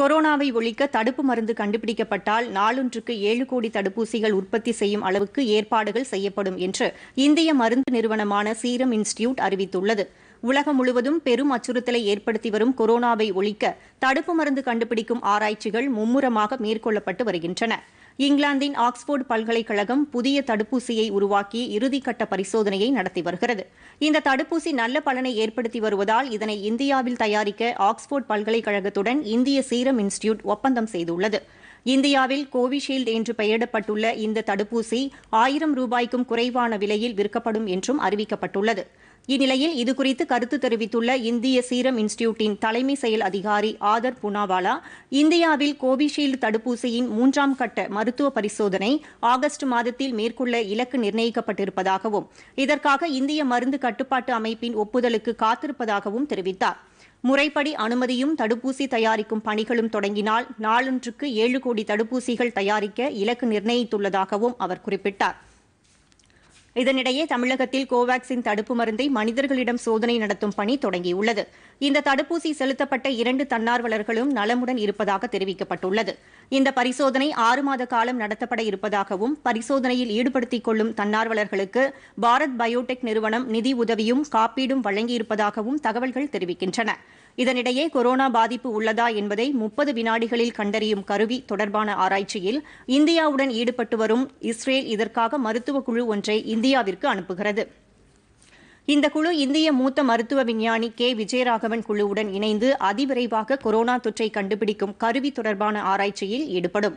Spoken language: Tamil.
கொரோனாவை ஒழிக்க தடுப்பு மருந்து கண்டுபிடிக்கப்பட்டால் நாளொன்றுக்கு ஏழு கோடி தடுப்பூசிகள் உற்பத்தி செய்யும் அளவுக்கு ஏற்பாடுகள் செய்யப்படும் என்று இந்திய மருந்து நிறுவனமான சீரம் இன்ஸ்டிடியூட் அறிவித்துள்ளது உலகம் முழுவதும் பெரும் அச்சுறுத்தலை ஏற்படுத்தி வரும் கொரோனாவை ஒழிக்க தடுப்பு மருந்து கண்டுபிடிக்கும் ஆராய்ச்சிகள் மும்முரமாக மேற்கொள்ளப்பட்டு வருகின்றன இங்கிலாந்தின் ஆக்ஸ்போர்டு பல்கலைக்கழகம் புதிய தடுப்பூசியை உருவாக்கி இறுதிக்கட்ட பரிசோதனையை நடத்தி வருகிறது இந்த தடுப்பூசி நல்ல பலனை ஏற்படுத்தி வருவதால் இதனை இந்தியாவில் தயாரிக்க ஆக்ஸ்போர்டு பல்கலைக்கழகத்துடன் இந்திய சீரம் இன்ஸ்டிடியூட் ஒப்பந்தம் செய்துள்ளது இந்தியாவில் கோவிஷீல்டு என்று பெயரிடப்பட்டுள்ள இந்த தடுப்பூசி ஆயிரம் ரூபாய்க்கும் குறைவான விலையில் விற்கப்படும் என்றும் அறிவிக்கப்பட்டுள்ளது இந்நிலையில் இதுகுறித்து கருத்து தெரிவித்துள்ள இந்திய சீரம் இன்ஸ்டிடியூட்டின் தலைமை செயல் அதிகாரி ஆதர் புனாவாலா இந்தியாவில் கோவிஷீல்டு தடுப்பூசியின் மூன்றாம் கட்ட மருத்துவ பரிசோதனை ஆகஸ்ட் மாதத்தில் மேற்கொள்ள இலக்கு நிர்ணயிக்கப்பட்டிருப்பதாகவும் இதற்காக இந்திய மருந்து கட்டுப்பாட்டு அமைப்பின் ஒப்புதலுக்கு காத்திருப்பதாகவும் தெரிவித்தாா் முறைப்படி அனுமதியும் தடுப்பூசி தயாரிக்கும் பணிகளும் தொடங்கினால் நாளொன்றுக்கு ஏழு கோடி தடுப்பூசிகள் தயாரிக்க இலக்கு நிர்ணயித்துள்ளதாகவும் அவர் குறிப்பிட்டார் இதனிடையே தமிழகத்தில் கோவாக்சின் தடுப்பு மருந்தை மனிதர்களிடம் சோதனை நடத்தும் பணி தொடங்கியுள்ளது இந்த தடுப்பூசி செலுத்தப்பட்ட இரண்டு தன்னார்வலர்களும் நலமுடன் இருப்பதாக தெரிவிக்கப்பட்டுள்ளது இந்த பரிசோதனை ஆறு மாத காலம் நடத்தப்பட இருப்பதாகவும் பரிசோதனையில் ஈடுபடுத்திக் கொள்ளும் தன்னார்வலர்களுக்கு பாரத் பயோடெக் நிறுவனம் நிதி உதவியும் காப்பீடும் வழங்கியிருப்பதாகவும் தகவல்கள் தெரிவிக்கின்றன இதனிடையே கொரோனா பாதிப்பு உள்ளதா என்பதை முப்பது வினாடிகளில் கண்டறியும் கருவி தொடர்பான ஆராய்ச்சியில் இந்தியாவுடன் ஈடுபட்டு வரும் இஸ்ரேல் இதற்காக மருத்துவ குழு ஒன்றை இந்தியாவிற்கு அனுப்புகிறது இந்த குழு இந்திய மூத்த மருத்துவ விஞ்ஞானி கே விஜயராகவன் குழுவுடன் இணைந்து அதிவிரைவாக கொரோனா தொற்றை கண்டுபிடிக்கும் கருவி தொடர்பான ஆராய்ச்சியில் ஈடுபடும்